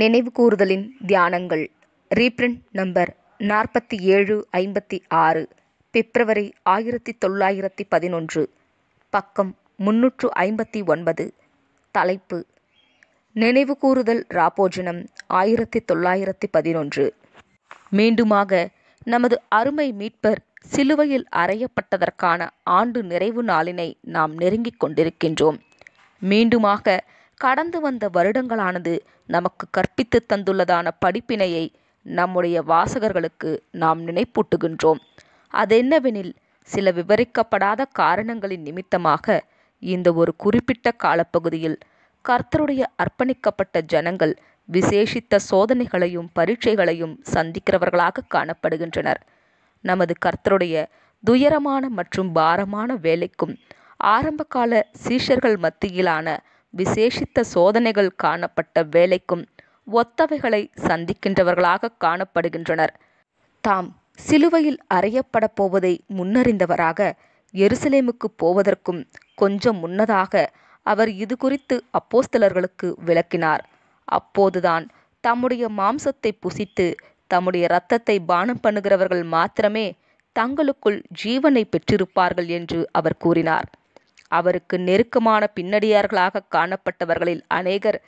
நினைவு கூறுதலின் தியானங்கள் reprint number நாற்பத்தி ஏழு ஐம்பத்தி ஆறு பிப்ரவரி ஆயிரத்தி தொள்ளாயிரத்தி பதினொன்று பக்கம் முன்னூற்று ஐம்பத்தி ஒன்பது தலைப்பு நினைவு கூறுதல் ராபோஜனம் ஆயிரத்தி தொள்ளாயிரத்தி பதினொன்று மீண்டுமாக நமது அருமை மீட்பர் சிலுவையில் அறையப்பட்டதற்கான ஆண்டு நிறைவு நாளினை நாம் நெருங்கிக் கொண்டிருக்கின்றோம் மீண்டுமாக கடந்து வந்த வருடங்களானது நமக்கு கற்பித்து தந்துள்ளதான படிப்பினையை நம்முடைய வாசகர்களுக்கு நாம் நினைப்பூட்டுகின்றோம் அதென்னவெனில் சில விவரிக்கப்படாத காரணங்களின் நிமித்தமாக இந்த ஒரு குறிப்பிட்ட காலப்பகுதியில் கர்த்தருடைய அர்ப்பணிக்கப்பட்ட ஜனங்கள் விசேஷித்த சோதனைகளையும் பரீட்சைகளையும் சந்திக்கிறவர்களாக காணப்படுகின்றனர் நமது கர்த்தருடைய துயரமான மற்றும் பாரமான வேலைக்கும் ஆரம்பகால சீஷர்கள் மத்தியிலான விசேஷித்த சோதனைகள் காணப்பட்ட வேலைக்கும் ஒத்தவைகளை சந்திக்கின்றவர்களாக காணப்படுகின்றனர் தாம் சிலுவையில் அறையப்படப் போவதை முன்னறிந்தவராக எருசலேமுக்கு போவதற்கும் கொஞ்சம் முன்னதாக அவர் இது குறித்து அப்போஸ்தலர்களுக்கு விளக்கினார் அப்போதுதான் தம்முடைய மாம்சத்தை புசித்து தம்முடைய இரத்தத்தை பானம் பண்ணுகிறவர்கள் மாத்திரமே தங்களுக்குள் ஜீவனை பெற்றிருப்பார்கள் என்று அவர் கூறினார் அவருக்கு நெருக்கமான பின்னடியார்களாக காணப்பட்டவர்களில் அநேகர்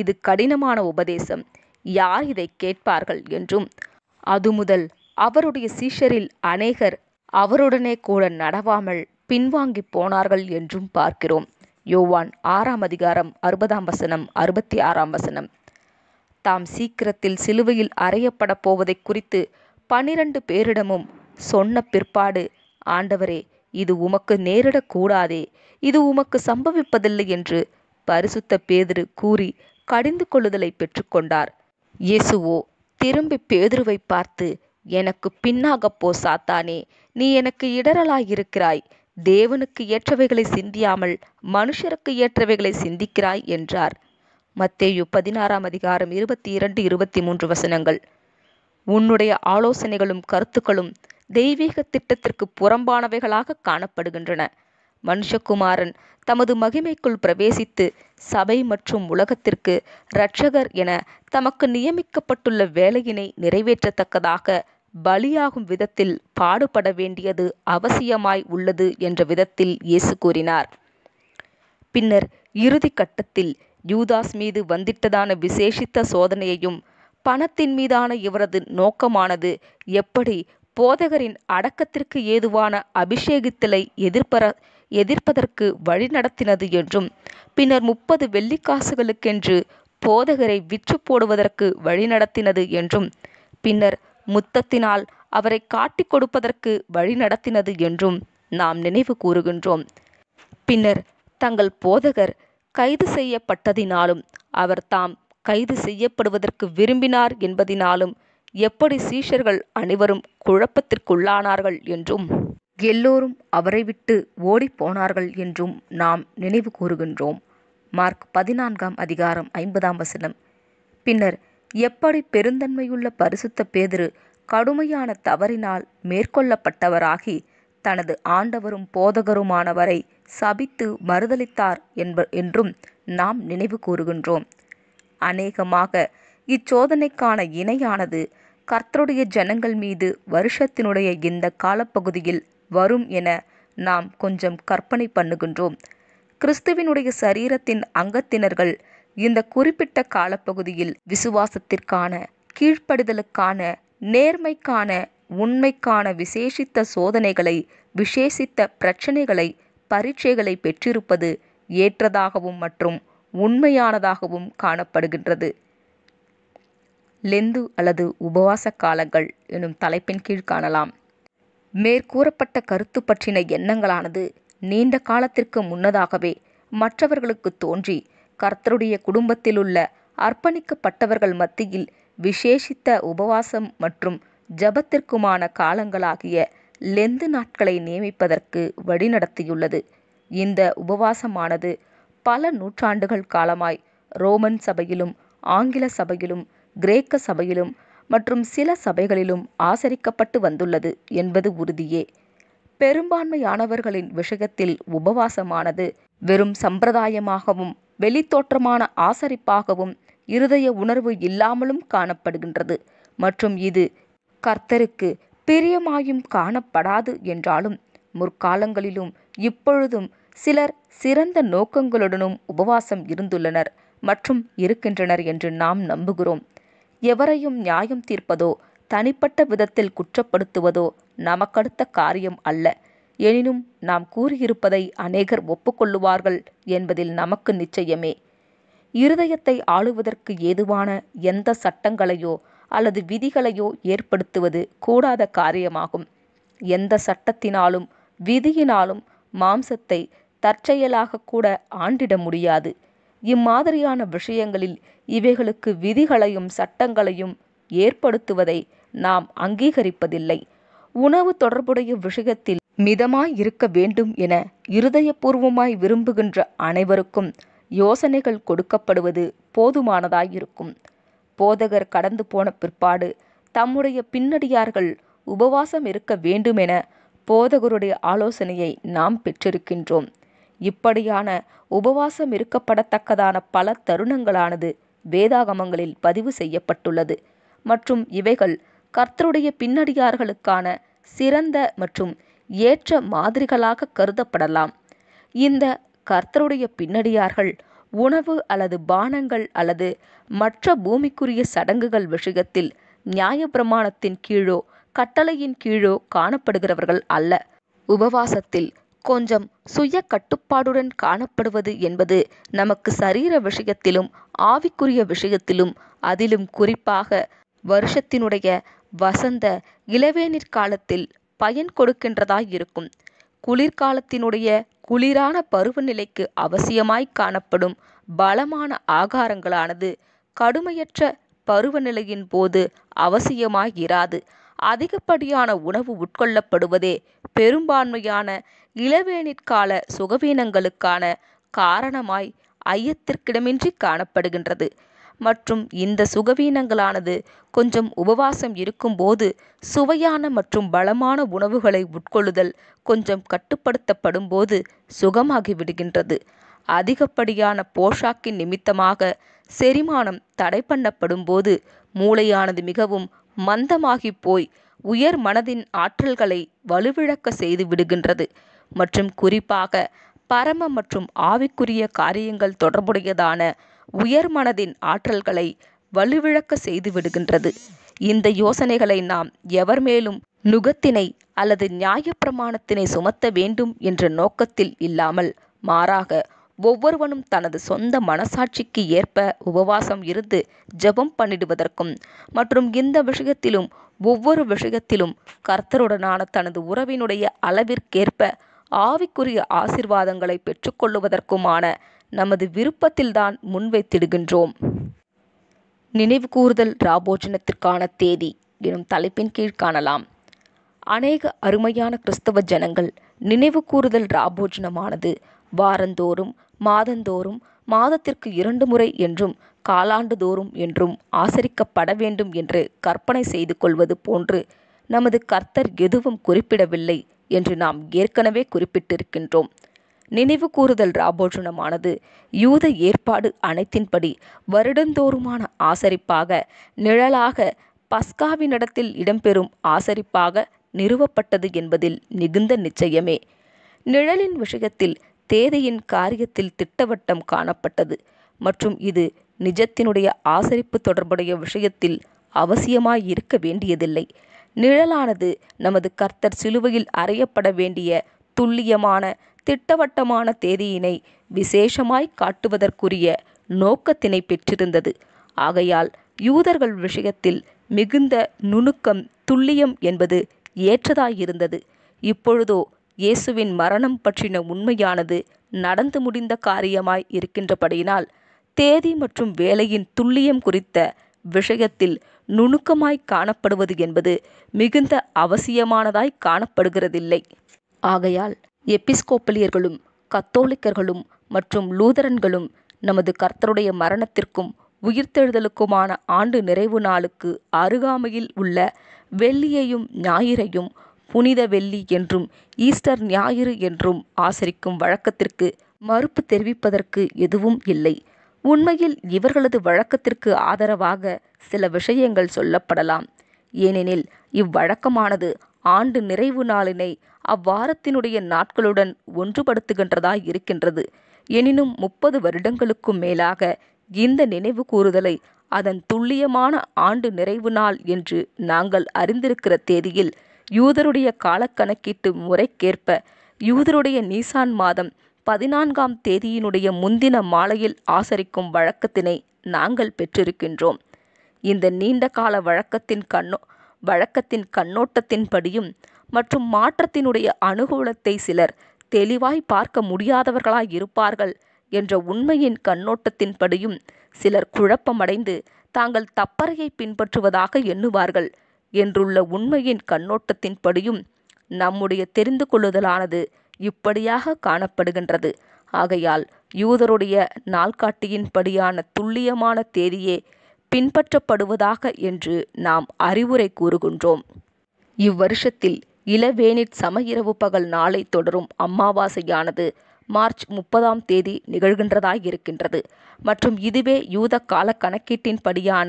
இது கடினமான உபதேசம் யார் இதை கேட்பார்கள் என்றும் அது முதல் அவருடைய சீஷரில் அநேகர் அவருடனே கூட நடவாமல் பின்வாங்கி போனார்கள் என்றும் பார்க்கிறோம் யோவான் ஆறாம் அதிகாரம் அறுபதாம் வசனம் அறுபத்தி ஆறாம் வசனம் தாம் சீக்கிரத்தில் சிலுவையில் அறையப்படப் போவதை குறித்து பனிரண்டு பேரிடமும் சொன்ன பிற்பாடு ஆண்டவரே இது உமக்கு நேரிடக்கூடாதே இது உமக்கு சம்பவிப்பதில்லை என்று பரிசுத்த பேதிரு கூறி கடிந்து கொள்ளுதலை பெற்றுக்கொண்டார் இயேசுவோ திரும்பி பேதுருவை பார்த்து எனக்கு பின்னாக போ சாத்தானே நீ எனக்கு இடரலாயிருக்கிறாய் தேவனுக்கு ஏற்றவைகளை சிந்தியாமல் மனுஷருக்கு ஏற்றவைகளை சிந்திக்கிறாய் என்றார் மத்தேயு பதினாறாம் அதிகாரம் இருபத்தி இரண்டு இருபத்தி மூன்று வசனங்கள் உன்னுடைய ஆலோசனைகளும் கருத்துக்களும் தெய்வீக திட்டத்திற்கு புறம்பானவைகளாக காணப்படுகின்றன மனுஷகுமாரன் தமது மகிமைக்குள் பிரவேசித்து சபை மற்றும் உலகத்திற்கு இரட்சகர் என தமக்கு நியமிக்கப்பட்டுள்ள வேலையினை நிறைவேற்றத்தக்கதாக பலியாகும் விதத்தில் பாடுபட வேண்டியது அவசியமாய் உள்ளது என்ற விதத்தில் இயேசு கூறினார் பின்னர் இறுதி கட்டத்தில் யூதாஸ் மீது வந்திட்டதான விசேஷித்த சோதனையையும் பணத்தின் மீதான இவரது நோக்கமானது எப்படி போதகரின் அடக்கத்திற்கு ஏதுவான அபிஷேகத்திலை எதிர்பர எதிர்ப்பதற்கு வழிநடத்தினது என்றும் பின்னர் முப்பது வெள்ளிக்காசுகளுக்கென்று போதகரை விற்று போடுவதற்கு வழிநடத்தினது என்றும் பின்னர் முத்தத்தினால் அவரை காட்டிக் கொடுப்பதற்கு வழிநடத்தினது என்றும் நாம் நினைவு கூறுகின்றோம் பின்னர் தங்கள் போதகர் கைது செய்யப்பட்டதினாலும் அவர் தாம் கைது செய்யப்படுவதற்கு விரும்பினார் என்பதினாலும் எப்படி சீஷர்கள் அனைவரும் குழப்பத்திற்குள்ளானார்கள் என்றும் எல்லோரும் அவரை விட்டு ஓடிப்போனார்கள் என்றும் நாம் நினைவு கூறுகின்றோம் மார்க் பதினான்காம் அதிகாரம் ஐம்பதாம் வசனம் பின்னர் எப்படி பெருந்தன்மையுள்ள பரிசுத்த பேதிரு கடுமையான தவறினால் மேற்கொள்ளப்பட்டவராகி தனது ஆண்டவரும் போதகருமானவரை சபித்து மறுதளித்தார் என்ப என்றும் நாம் நினைவு கூறுகின்றோம் அநேகமாக இச்சோதனைக்கான இணையானது கர்த்தருடைய ஜனங்கள் மீது வருஷத்தினுடைய இந்த காலப்பகுதியில் வரும் என நாம் கொஞ்சம் கற்பனை பண்ணுகின்றோம் கிறிஸ்துவினுடைய சரீரத்தின் அங்கத்தினர்கள் இந்த குறிப்பிட்ட காலப்பகுதியில் விசுவாசத்திற்கான கீழ்ப்படுதலுக்கான நேர்மைக்கான உண்மைக்கான விசேஷித்த சோதனைகளை விசேஷித்த பிரச்சனைகளை பரீட்சைகளை பெற்றிருப்பது ஏற்றதாகவும் மற்றும் உண்மையானதாகவும் காணப்படுகின்றது லெந்து அல்லது உபவாச காலங்கள் எனும் தலைப்பின் கீழ் காணலாம் மேற்கூறப்பட்ட கருத்து பற்றின எண்ணங்களானது நீண்ட காலத்திற்கு முன்னதாகவே மற்றவர்களுக்கு தோன்றி கர்த்தருடைய குடும்பத்திலுள்ள அர்ப்பணிக்கப்பட்டவர்கள் மத்தியில் விசேஷித்த உபவாசம் மற்றும் ஜபத்திற்குமான காலங்களாகிய லெந்து நாட்களை நியமிப்பதற்கு வழிநடத்தியுள்ளது இந்த உபவாசமானது பல நூற்றாண்டுகள் காலமாய் ரோமன் சபையிலும் ஆங்கில சபையிலும் கிரேக்க சபையிலும் மற்றும் சில சபைகளிலும் ஆசரிக்கப்பட்டு வந்துள்ளது என்பது உறுதியே பெரும்பான்மையானவர்களின் விஷயத்தில் உபவாசமானது வெறும் சம்பிரதாயமாகவும் வெளித்தோற்றமான ஆசரிப்பாகவும் இருதய உணர்வு இல்லாமலும் காணப்படுகின்றது மற்றும் இது கர்த்தருக்கு பிரியமாயும் காணப்படாது என்றாலும் முற்காலங்களிலும் இப்பொழுதும் சிலர் சிறந்த நோக்கங்களுடனும் உபவாசம் இருந்துள்ளனர் மற்றும் இருக்கின்றனர் என்று நாம் நம்புகிறோம் எவரையும் நியாயம் தீர்ப்பதோ தனிப்பட்ட விதத்தில் குற்றப்படுத்துவதோ நமக்கடுத்த காரியம் அல்ல எனினும் நாம் கூறியிருப்பதை அநேகர் ஒப்புக்கொள்ளுவார்கள் என்பதில் நமக்கு நிச்சயமே இருதயத்தை ஆளுவதற்கு ஏதுவான எந்த சட்டங்களையோ அல்லது விதிகளையோ ஏற்படுத்துவது கூடாத காரியமாகும் எந்த சட்டத்தினாலும் விதியினாலும் மாம்சத்தை தற்செயலாக கூட ஆண்டிட முடியாது இம்மாதிரியான விஷயங்களில் இவைகளுக்கு விதிகளையும் சட்டங்களையும் ஏற்படுத்துவதை நாம் அங்கீகரிப்பதில்லை உணவு தொடர்புடைய விஷயத்தில் மிதமாய் இருக்க வேண்டும் என இருதயபூர்வமாய் விரும்புகின்ற அனைவருக்கும் யோசனைகள் கொடுக்கப்படுவது போதுமானதாயிருக்கும் போதகர் கடந்து போன பிற்பாடு தம்முடைய பின்னடியார்கள் உபவாசம் இருக்க வேண்டுமென போதகருடைய ஆலோசனையை நாம் பெற்றிருக்கின்றோம் இப்படியான உபவாசம் இருக்கப்படத்தக்கதான பல தருணங்களானது வேதாகமங்களில் பதிவு செய்யப்பட்டுள்ளது மற்றும் இவைகள் கர்த்தருடைய பின்னடியார்களுக்கான சிறந்த மற்றும் ஏற்ற மாதிரிகளாக கருதப்படலாம் இந்த கர்த்தருடைய பின்னடியார்கள் உணவு அல்லது பானங்கள் அல்லது மற்ற பூமிக்குரிய சடங்குகள் விஷயத்தில் நியாயப்பிரமாணத்தின் கீழோ கட்டளையின் கீழோ காணப்படுகிறவர்கள் அல்ல உபவாசத்தில் கொஞ்சம் சுய கட்டுப்பாடுடன் காணப்படுவது என்பது நமக்கு சரீர விஷயத்திலும் ஆவிக்குரிய விஷயத்திலும் அதிலும் குறிப்பாக வருஷத்தினுடைய வசந்த இளவேனிற் காலத்தில் பயன் கொடுக்கின்றதாயிருக்கும் இருக்கும் குளிர்காலத்தினுடைய குளிரான பருவநிலைக்கு அவசியமாய் காணப்படும் பலமான ஆகாரங்களானது கடுமையற்ற பருவநிலையின் போது அவசியமாய் இராது அதிகப்படியான உணவு உட்கொள்ளப்படுவதே பெரும்பான்மையான இளவேனிற்கால சுகவீனங்களுக்கான காரணமாய் ஐயத்திற்கிடமின்றி காணப்படுகின்றது மற்றும் இந்த சுகவீனங்களானது கொஞ்சம் உபவாசம் இருக்கும்போது சுவையான மற்றும் பலமான உணவுகளை உட்கொள்ளுதல் கொஞ்சம் கட்டுப்படுத்தப்படும் போது சுகமாகிவிடுகின்றது அதிகப்படியான போஷாக்கின் நிமித்தமாக செரிமானம் தடை பண்ணப்படும் போது மூளையானது மிகவும் மந்தமாகி போய் உயர் மனதின் ஆற்றல்களை வலுவிழக்க செய்து விடுகின்றது மற்றும் குறிப்பாக பரம மற்றும் ஆவிக்குரிய காரியங்கள் தொடர்புடையதான உயர்மனதின் ஆற்றல்களை வலுவிழக்க செய்து விடுகின்றது இந்த யோசனைகளை நாம் எவர் மேலும் நுகத்தினை அல்லது நியாயப்பிரமாணத்தினை சுமத்த வேண்டும் என்ற நோக்கத்தில் இல்லாமல் மாறாக ஒவ்வொருவனும் தனது சொந்த மனசாட்சிக்கு ஏற்ப உபவாசம் இருந்து ஜெபம் பண்ணிடுவதற்கும் மற்றும் இந்த விஷயத்திலும் ஒவ்வொரு விஷயத்திலும் கர்த்தருடனான தனது உறவினுடைய அளவிற்கேற்ப ஆவிக்குரிய ஆசிர்வாதங்களை பெற்றுக்கொள்ளுவதற்குமான நமது விருப்பத்தில்தான் முன்வைத்திடுகின்றோம் நினைவு கூறுதல் ராபோஜனத்திற்கான தேதி எனும் தலைப்பின் கீழ் காணலாம் அநேக அருமையான கிறிஸ்தவ ஜனங்கள் நினைவு கூறுதல் ராபோஜனமானது வாரந்தோறும் மாதந்தோறும் மாதத்திற்கு இரண்டு முறை என்றும் காலாண்டுதோறும் என்றும் ஆசரிக்கப்பட வேண்டும் என்று கற்பனை செய்து கொள்வது போன்று நமது கர்த்தர் எதுவும் குறிப்பிடவில்லை என்று நாம் ஏற்கனவே குறிப்பிட்டிருக்கின்றோம் நினைவு கூறுதல் ராபோஜனமானது யூத ஏற்பாடு அனைத்தின்படி வருடந்தோறுமான ஆசரிப்பாக நிழலாக பஸ்காவினிடத்தில் இடம்பெறும் ஆசரிப்பாக நிறுவப்பட்டது என்பதில் மிகுந்த நிச்சயமே நிழலின் விஷயத்தில் தேதியின் காரியத்தில் திட்டவட்டம் காணப்பட்டது மற்றும் இது நிஜத்தினுடைய ஆசரிப்பு தொடர்புடைய விஷயத்தில் அவசியமாயிருக்க வேண்டியதில்லை நிழலானது நமது கர்த்தர் சிலுவையில் அறையப்பட வேண்டிய துல்லியமான திட்டவட்டமான தேதியினை விசேஷமாய் காட்டுவதற்குரிய நோக்கத்தினை பெற்றிருந்தது ஆகையால் யூதர்கள் விஷயத்தில் மிகுந்த நுணுக்கம் துல்லியம் என்பது ஏற்றதாயிருந்தது இப்பொழுதோ இயேசுவின் மரணம் பற்றின உண்மையானது நடந்து முடிந்த காரியமாய் இருக்கின்றபடியினால் தேதி மற்றும் வேலையின் துல்லியம் குறித்த விஷயத்தில் நுணுக்கமாய் காணப்படுவது என்பது மிகுந்த அவசியமானதாய் காணப்படுகிறதில்லை ஆகையால் எபிஸ்கோப்பலியர்களும் கத்தோலிக்கர்களும் மற்றும் லூதரன்களும் நமது கர்த்தருடைய மரணத்திற்கும் உயிர்த்தெழுதலுக்குமான ஆண்டு நிறைவு நாளுக்கு அருகாமையில் உள்ள வெள்ளியையும் ஞாயிறையும் புனித வெள்ளி என்றும் ஈஸ்டர் ஞாயிறு என்றும் ஆசரிக்கும் வழக்கத்திற்கு மறுப்பு தெரிவிப்பதற்கு எதுவும் இல்லை உண்மையில் இவர்களது வழக்கத்திற்கு ஆதரவாக சில விஷயங்கள் சொல்லப்படலாம் ஏனெனில் இவ்வழக்கமானது ஆண்டு நிறைவு நாளினை அவ்வாரத்தினுடைய நாட்களுடன் ஒன்றுபடுத்துகின்றதாய் இருக்கின்றது எனினும் முப்பது வருடங்களுக்கும் மேலாக இந்த நினைவு கூறுதலை அதன் துல்லியமான ஆண்டு நிறைவு நாள் என்று நாங்கள் அறிந்திருக்கிற தேதியில் யூதருடைய காலக்கணக்கீட்டு முறைக்கேற்ப யூதருடைய நீசான் மாதம் பதினான்காம் தேதியினுடைய முந்தின மாலையில் ஆசரிக்கும் வழக்கத்தினை நாங்கள் பெற்றிருக்கின்றோம் இந்த நீண்ட கால வழக்கத்தின் கண்ணோ வழக்கத்தின் கண்ணோட்டத்தின்படியும் மற்றும் மாற்றத்தினுடைய அனுகூலத்தை சிலர் தெளிவாய் பார்க்க முடியாதவர்களாய் இருப்பார்கள் என்ற உண்மையின் கண்ணோட்டத்தின்படியும் சிலர் குழப்பமடைந்து தாங்கள் தப்பறையை பின்பற்றுவதாக எண்ணுவார்கள் என்றுள்ள உண்மையின் கண்ணோட்டத்தின்படியும் நம்முடைய தெரிந்து கொள்ளுதலானது இப்படியாக காணப்படுகின்றது ஆகையால் யூதருடைய நாள்காட்டியின்படியான துல்லியமான தேதியே பின்பற்றப்படுவதாக என்று நாம் அறிவுரை கூறுகின்றோம் இவ்வருஷத்தில் இளவேனிற் சமயிரவு பகல் நாளை தொடரும் அமாவாசையானது மார்ச் முப்பதாம் தேதி நிகழ்கின்றதாயிருக்கின்றது மற்றும் இதுவே யூத கால கணக்கீட்டின்படியான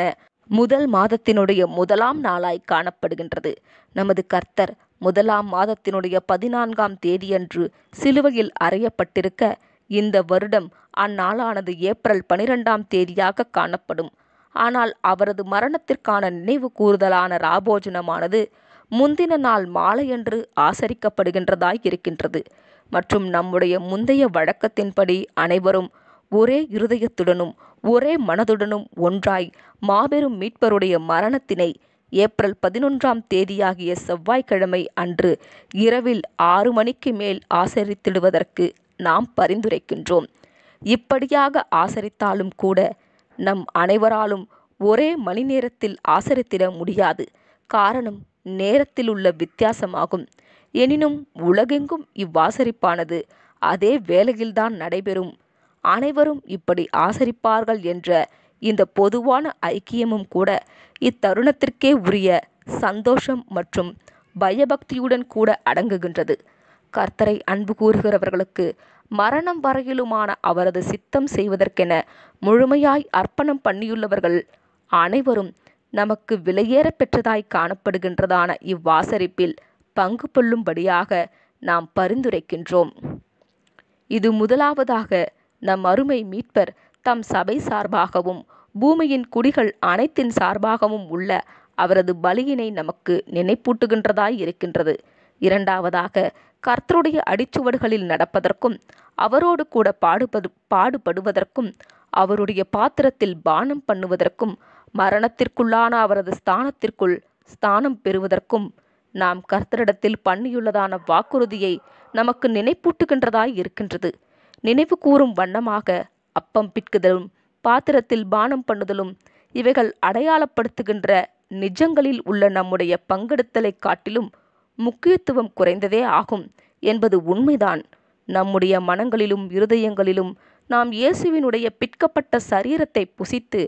முதல் மாதத்தினுடைய முதலாம் நாளாய் காணப்படுகின்றது நமது கர்த்தர் முதலாம் மாதத்தினுடைய பதினான்காம் தேதியன்று சிலுவையில் அறையப்பட்டிருக்க இந்த வருடம் அந்நாளானது ஏப்ரல் பனிரெண்டாம் தேதியாக காணப்படும் ஆனால் அவரது மரணத்திற்கான நினைவு கூறுதலான ராபோஜனமானது முந்தின நாள் மாலையன்று ஆசரிக்கப்படுகின்றதாய் இருக்கின்றது மற்றும் நம்முடைய முந்தைய வழக்கத்தின்படி அனைவரும் ஒரே இருதயத்துடனும் ஒரே மனதுடனும் ஒன்றாய் மாபெரும் மீட்பருடைய மரணத்தினை ஏப்ரல் பதினொன்றாம் தேதியாகிய செவ்வாய்க்கிழமை அன்று இரவில் ஆறு மணிக்கு மேல் ஆசரித்திடுவதற்கு நாம் பரிந்துரைக்கின்றோம் இப்படியாக ஆசரித்தாலும் கூட நம் அனைவராலும் ஒரே மணி நேரத்தில் ஆசரித்திட முடியாது காரணம் நேரத்தில் உள்ள வித்தியாசமாகும் எனினும் உலகெங்கும் இவ்வாசரிப்பானது அதே வேளையில்தான் நடைபெறும் அனைவரும் இப்படி ஆசரிப்பார்கள் என்ற இந்த பொதுவான ஐக்கியமும் கூட இத்தருணத்திற்கே உரிய சந்தோஷம் மற்றும் பயபக்தியுடன் கூட அடங்குகின்றது கர்த்தரை அன்பு கூறுகிறவர்களுக்கு மரணம் வரையிலுமான அவரது சித்தம் செய்வதற்கென முழுமையாய் அர்ப்பணம் பண்ணியுள்ளவர்கள் அனைவரும் நமக்கு விலையேற பெற்றதாய் காணப்படுகின்றதான இவ்வாசரிப்பில் பங்கு கொள்ளும்படியாக நாம் பரிந்துரைக்கின்றோம் இது முதலாவதாக நம் அருமை மீட்பர் தம் சபை சார்பாகவும் பூமியின் குடிகள் அனைத்தின் சார்பாகவும் உள்ள அவரது பலியினை நமக்கு நினைப்பூட்டுகின்றதாய் இருக்கின்றது இரண்டாவதாக கர்த்தருடைய அடிச்சுவடுகளில் நடப்பதற்கும் அவரோடு கூட பாடுபது பாடுபடுவதற்கும் அவருடைய பாத்திரத்தில் பானம் பண்ணுவதற்கும் மரணத்திற்குள்ளான அவரது ஸ்தானத்திற்குள் ஸ்தானம் பெறுவதற்கும் நாம் கர்த்தரிடத்தில் பண்ணியுள்ளதான வாக்குறுதியை நமக்கு நினைப்பூட்டுகின்றதாய் இருக்கின்றது நினைவு கூறும் வண்ணமாக அப்பம் பிட்குதலும் பாத்திரத்தில் பானம் பண்ணுதலும் இவைகள் அடையாளப்படுத்துகின்ற நிஜங்களில் உள்ள நம்முடைய பங்கெடுத்தலை காட்டிலும் முக்கியத்துவம் குறைந்ததே ஆகும் என்பது உண்மைதான் நம்முடைய மனங்களிலும் இருதயங்களிலும் நாம் இயேசுவினுடைய பிற்கப்பட்ட சரீரத்தை புசித்து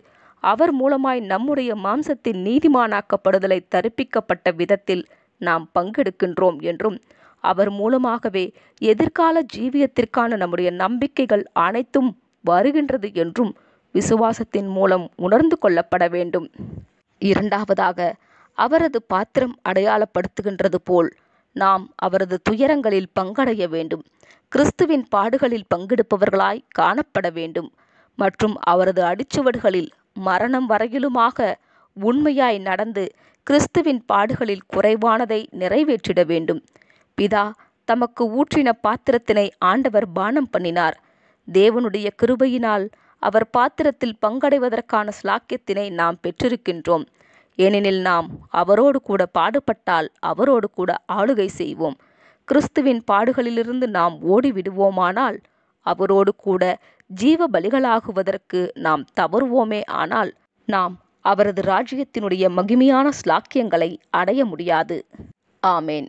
அவர் மூலமாய் நம்முடைய மாம்சத்தின் நீதிமானாக்கப்படுதலை தரிப்பிக்கப்பட்ட விதத்தில் நாம் பங்கெடுக்கின்றோம் என்றும் அவர் மூலமாகவே எதிர்கால ஜீவியத்திற்கான நம்முடைய நம்பிக்கைகள் அனைத்தும் வருகின்றது என்றும் விசுவாசத்தின் மூலம் உணர்ந்து கொள்ளப்பட வேண்டும் இரண்டாவதாக அவரது பாத்திரம் அடையாளப்படுத்துகின்றது போல் நாம் அவரது துயரங்களில் பங்கடைய வேண்டும் கிறிஸ்துவின் பாடுகளில் பங்கெடுப்பவர்களாய் காணப்பட வேண்டும் மற்றும் அவரது அடிச்சுவடுகளில் மரணம் வரையிலுமாக உண்மையாய் நடந்து கிறிஸ்துவின் பாடுகளில் குறைவானதை நிறைவேற்றிட வேண்டும் பிதா தமக்கு ஊற்றின பாத்திரத்தினை ஆண்டவர் பானம் பண்ணினார் தேவனுடைய கிருபையினால் அவர் பாத்திரத்தில் பங்கடைவதற்கான சிலாக்கியத்தினை நாம் பெற்றிருக்கின்றோம் ஏனெனில் நாம் அவரோடு கூட பாடுபட்டால் அவரோடு கூட ஆளுகை செய்வோம் கிறிஸ்துவின் பாடுகளிலிருந்து நாம் ஓடிவிடுவோமானால் அவரோடு கூட ஜீவ பலிகளாகுவதற்கு நாம் தவறுவோமே ஆனால் நாம் அவரது ராஜ்யத்தினுடைய மகிமையான ஸ்லாக்கியங்களை அடைய முடியாது ஆமேன்